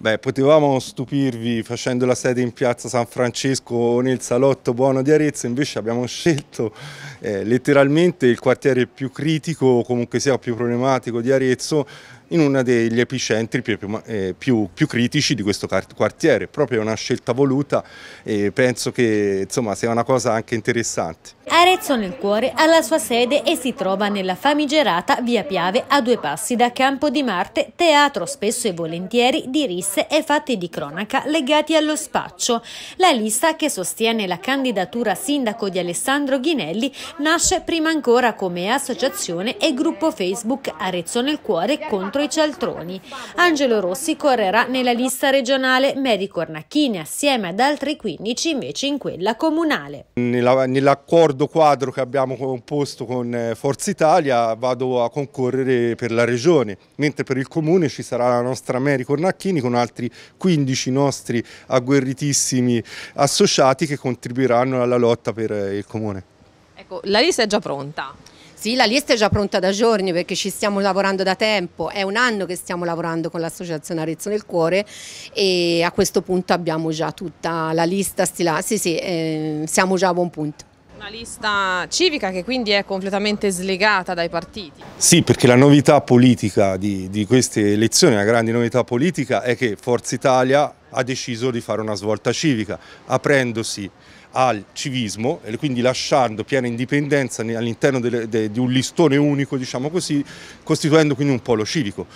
Beh, potevamo stupirvi facendo la sede in piazza San Francesco o nel salotto buono di Arezzo, invece abbiamo scelto eh, letteralmente il quartiere più critico o comunque sia più problematico di Arezzo in uno degli epicentri più, eh, più, più, critici di questo quartiere. Proprio una scelta voluta e penso che insomma, sia una cosa anche interessante. Arezzo nel cuore ha la sua sede e si trova nella famigerata Via Piave a due passi da Campo di Marte, teatro spesso e volentieri di risse e fatti di cronaca legati allo spaccio. La lista che sostiene la candidatura sindaco di Alessandro Ghinelli nasce prima ancora come associazione e gruppo Facebook Arezzo nel cuore contro contro i cialtroni. Angelo Rossi correrà nella lista regionale Medi Cornacchini assieme ad altri 15 invece in quella comunale. Nell'accordo quadro che abbiamo composto con eh, Forza Italia vado a concorrere per la regione, mentre per il comune ci sarà la nostra Meri Cornacchini con altri 15 nostri agguerritissimi associati che contribuiranno alla lotta per eh, il comune. Ecco, la lista è già pronta. Sì, la lista è già pronta da giorni perché ci stiamo lavorando da tempo, è un anno che stiamo lavorando con l'associazione Arezzo nel Cuore e a questo punto abbiamo già tutta la lista stilata, sì sì, eh, siamo già a buon punto. Una lista civica che quindi è completamente slegata dai partiti. Sì, perché la novità politica di, di queste elezioni, la grande novità politica è che Forza Italia ha deciso di fare una svolta civica, aprendosi al civismo e quindi lasciando piena indipendenza all'interno di un listone unico, diciamo così, costituendo quindi un polo civico.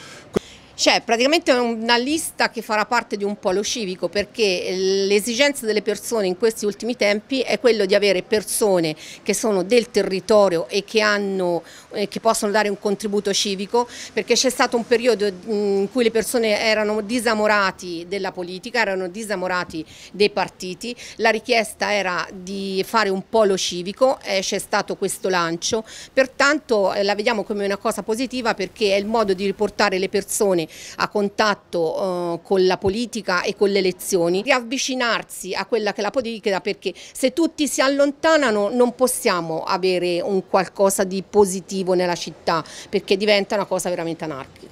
C'è praticamente una lista che farà parte di un polo civico perché eh, l'esigenza delle persone in questi ultimi tempi è quello di avere persone che sono del territorio e che, hanno, eh, che possono dare un contributo civico perché c'è stato un periodo mm, in cui le persone erano disamorati della politica, erano disamorati dei partiti, la richiesta era di fare un polo civico, eh, c'è stato questo lancio, pertanto eh, la vediamo come una cosa positiva perché è il modo di riportare le persone persone a contatto eh, con la politica e con le elezioni, riavvicinarsi a quella che è la politica perché se tutti si allontanano non possiamo avere un qualcosa di positivo nella città perché diventa una cosa veramente anarchica.